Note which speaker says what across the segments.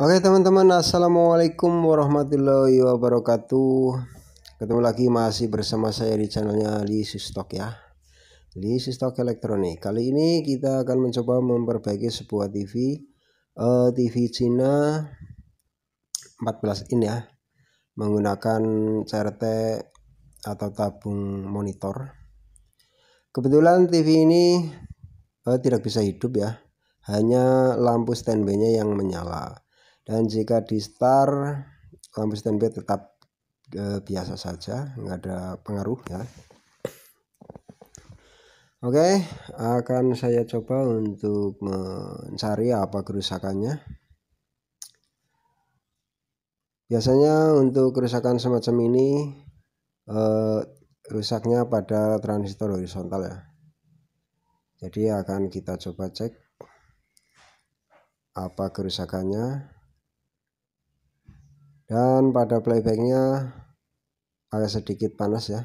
Speaker 1: Oke teman-teman Assalamualaikum warahmatullahi wabarakatuh Ketemu lagi masih bersama saya di channelnya Lisus Stock ya Lisus Stock Elektronik Kali ini kita akan mencoba memperbaiki sebuah TV uh, eh, TV Cina 14 in ya Menggunakan CRT atau tabung monitor Kebetulan TV ini uh, tidak bisa hidup ya hanya lampu standby-nya yang menyala dan jika di start lampu standby tetap e, biasa saja nggak ada pengaruh ya Oke, akan saya coba untuk mencari apa kerusakannya. Biasanya untuk kerusakan semacam ini e, rusaknya pada transistor horizontal ya. Jadi akan kita coba cek apa kerusakannya dan pada playbacknya agak sedikit panas ya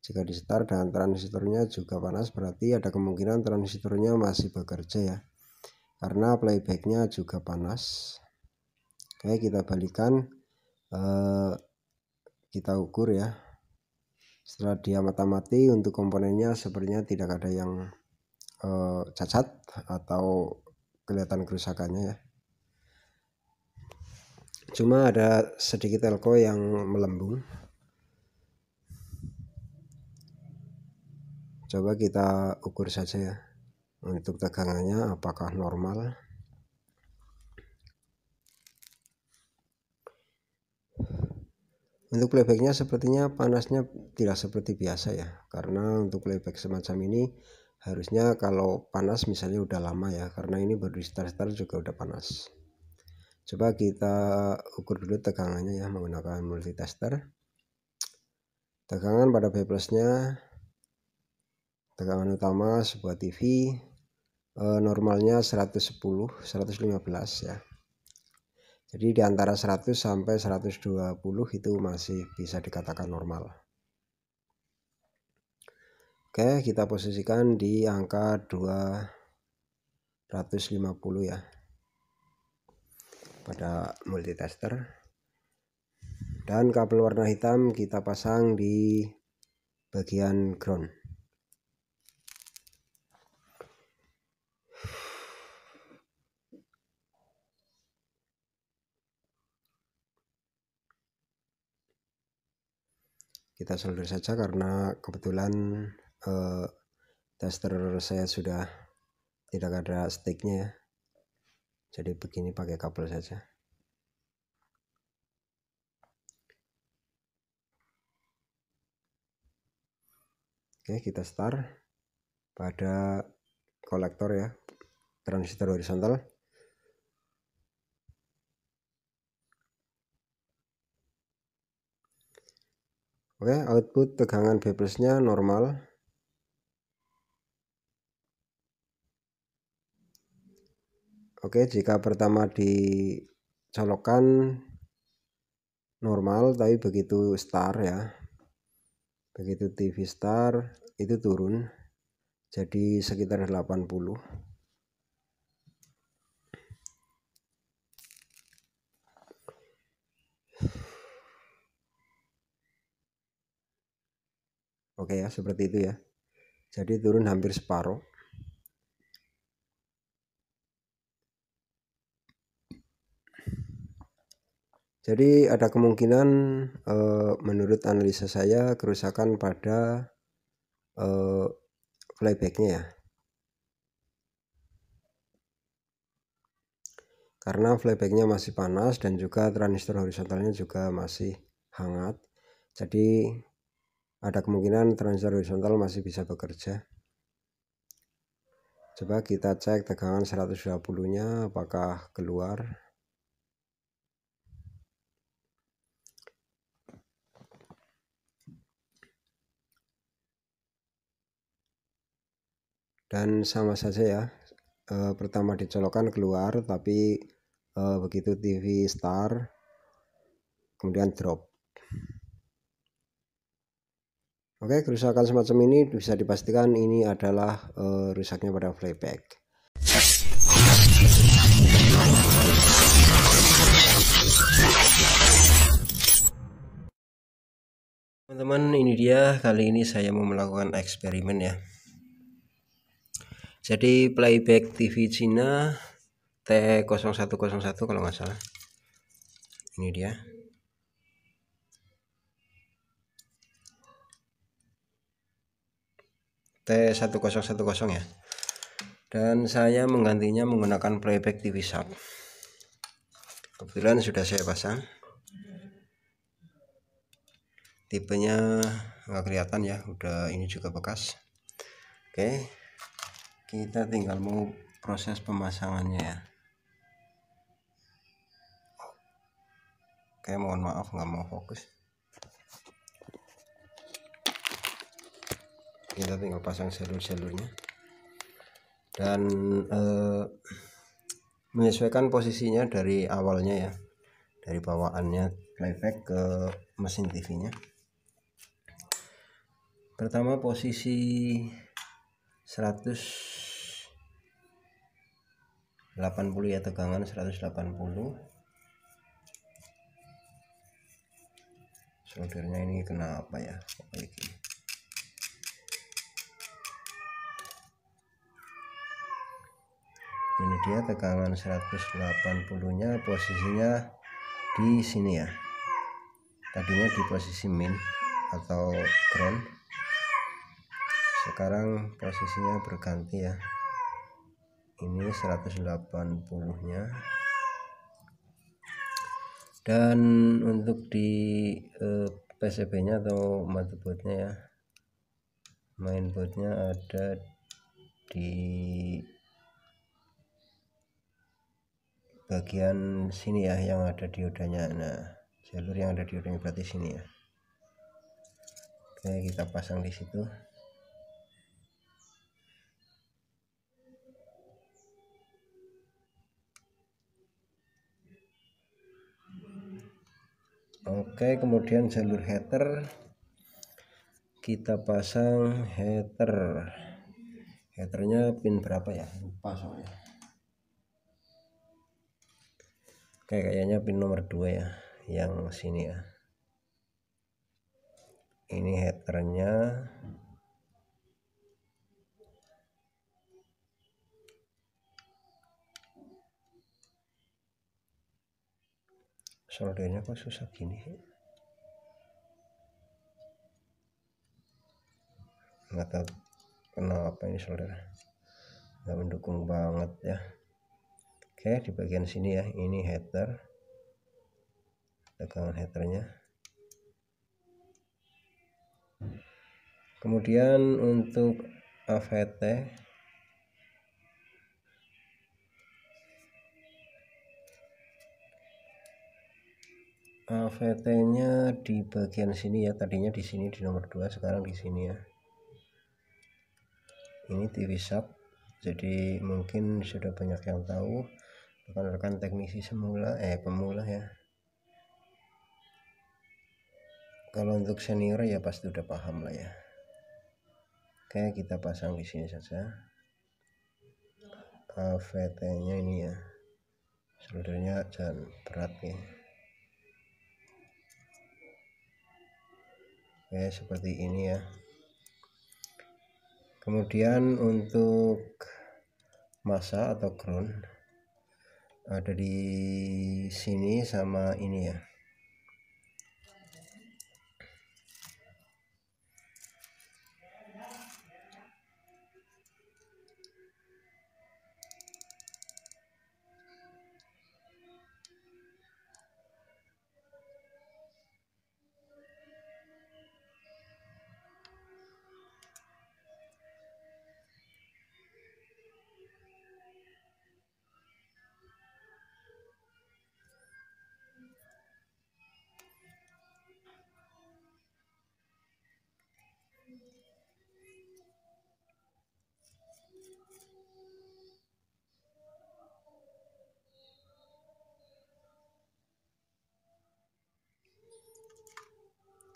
Speaker 1: jika di start dan transistornya juga panas berarti ada kemungkinan transistornya masih bekerja ya karena playbacknya juga panas oke kita balikan eh, kita ukur ya setelah dia mata-mati untuk komponennya sepertinya tidak ada yang eh, cacat atau kelihatan kerusakannya ya cuma ada sedikit elko yang melembung coba kita ukur saja ya untuk tegangannya apakah normal untuk playbacknya sepertinya panasnya tidak seperti biasa ya karena untuk playback semacam ini harusnya kalau panas misalnya udah lama ya karena ini baru di start-start juga udah panas coba kita ukur dulu tegangannya ya menggunakan multitester tegangan pada B plusnya tegangan utama sebuah TV eh, normalnya 110 115 ya jadi di antara 100 sampai 120 itu masih bisa dikatakan normal Oke kita posisikan di angka 250 ya pada multitester dan kabel warna hitam kita pasang di bagian ground kita solder saja karena kebetulan eh, tester saya sudah tidak ada sticknya ya jadi begini pakai kabel saja oke kita start pada kolektor ya transistor horizontal Oke, output tegangan B normal Oke, jika pertama dicolokkan normal tapi begitu star ya. Begitu TV star itu turun jadi sekitar 80. Oke ya, seperti itu ya. Jadi turun hampir separuh. Jadi ada kemungkinan eh, menurut analisa saya kerusakan pada eh, flybacknya ya. Karena flybacknya masih panas dan juga transistor horizontalnya juga masih hangat. Jadi ada kemungkinan transistor horizontal masih bisa bekerja. Coba kita cek tegangan 120 nya apakah keluar. dan sama saja ya e, pertama dicolokkan keluar tapi e, begitu TV star kemudian drop Oke kerusakan semacam ini bisa dipastikan ini adalah e, rusaknya pada playback teman-teman ini dia kali ini saya mau melakukan eksperimen ya jadi playback TV Cina T0101 kalau nggak salah ini dia T1010 ya dan saya menggantinya menggunakan playback TV Sharp kebetulan sudah saya pasang tipenya nggak kelihatan ya udah ini juga bekas oke okay kita tinggal mau proses pemasangannya ya oke mohon maaf nggak mau fokus kita tinggal pasang selur selurnya dan eh, menyesuaikan posisinya dari awalnya ya dari bawaannya playback ke mesin TV nya pertama posisi 180 ya tegangan 180 soldernya ini kenapa ya ini dia tegangan 180 nya posisinya di sini ya tadinya di posisi min atau ground sekarang posisinya berganti ya ini 180 nya dan untuk di eh, PCB nya atau motherboard nya ya mainboard nya ada di bagian sini ya yang ada diodanya nah jalur yang ada diodanya berarti sini ya oke kita pasang di situ oke kemudian jalur header kita pasang header headernya pin berapa ya lupa soalnya oke kayaknya pin nomor 2 ya yang sini ya ini headernya soldernya kok susah gini nggak tahu kenapa ini solder nggak mendukung banget ya oke di bagian sini ya ini header tegangan headernya kemudian untuk AVT AVT-nya di bagian sini ya tadinya di sini di nomor 2 sekarang di sini ya ini TV sub jadi mungkin sudah banyak yang tahu rekan-rekan teknisi semula eh pemula ya kalau untuk senior ya pasti udah paham lah ya oke kita pasang di sini saja AVT nya ini ya soldernya jangan berat ya ya seperti ini ya kemudian untuk masa atau ground ada di sini sama ini ya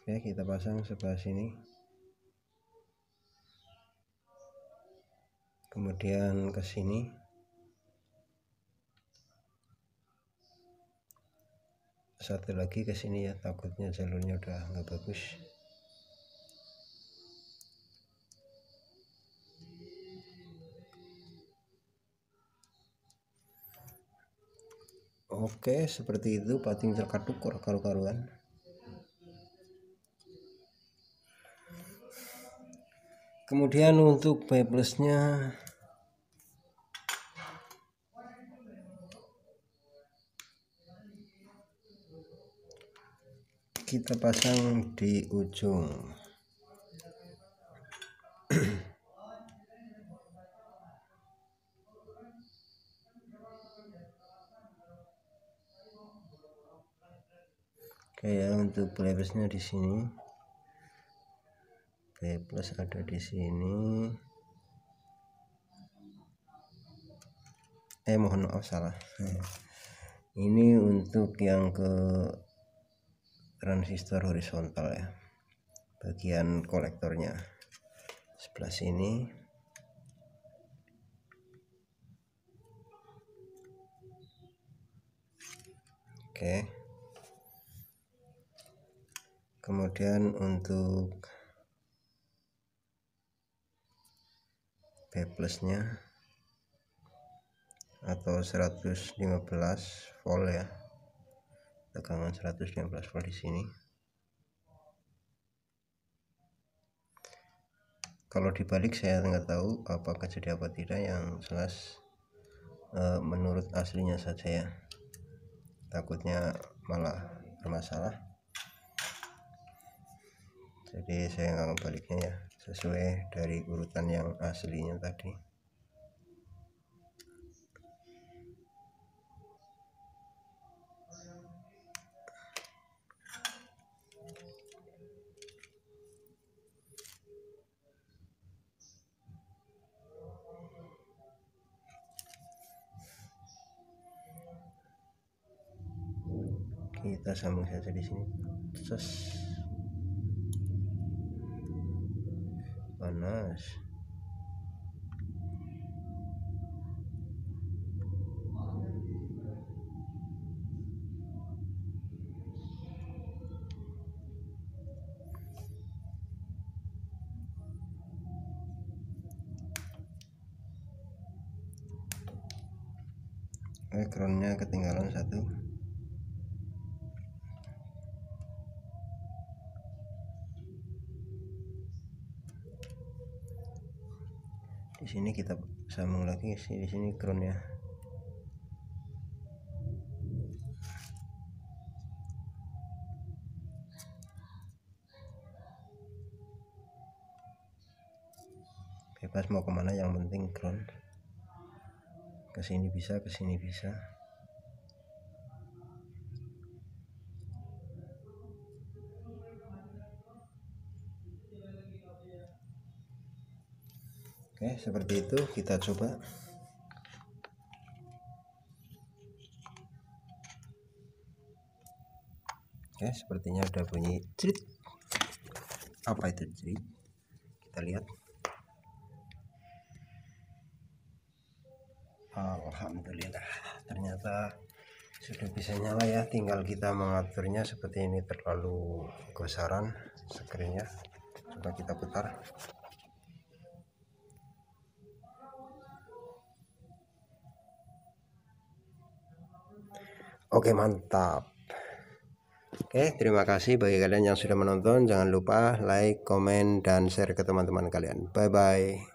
Speaker 1: oke kita pasang sebelah sini kemudian ke sini satu lagi ke sini ya takutnya jalurnya udah nggak bagus oke seperti itu pating terkaduk karu karuan kemudian untuk B plusnya kita pasang di ujung Oke ya untuk playlistnya di sini plus ada di sini eh mohon maaf salah ini untuk yang ke transistor horizontal ya bagian kolektornya sebelah sini oke kemudian untuk P plusnya atau 115 volt ya tegangan 115 volt di sini kalau dibalik saya nggak tahu apakah jadi apa tidak yang jelas e, menurut aslinya saja ya takutnya malah bermasalah jadi saya nggak ngebaliknya ya sesuai dari urutan yang aslinya tadi kita sambung saja di sini terus panas backgroundnya eh, ketinggalan satu di sini kita sambung lagi sih di sini crown ya bebas mau kemana yang penting ke sini bisa ke sini bisa Oke, seperti itu kita coba. Oke, sepertinya udah bunyi jrit. Apa itu jrit? Kita lihat. Alhamdulillah, ternyata sudah bisa nyala ya. Tinggal kita mengaturnya seperti ini terlalu gosaran screennya. Coba kita putar. Oke mantap. Oke terima kasih bagi kalian yang sudah menonton. Jangan lupa like, komen, dan share ke teman-teman kalian. Bye bye.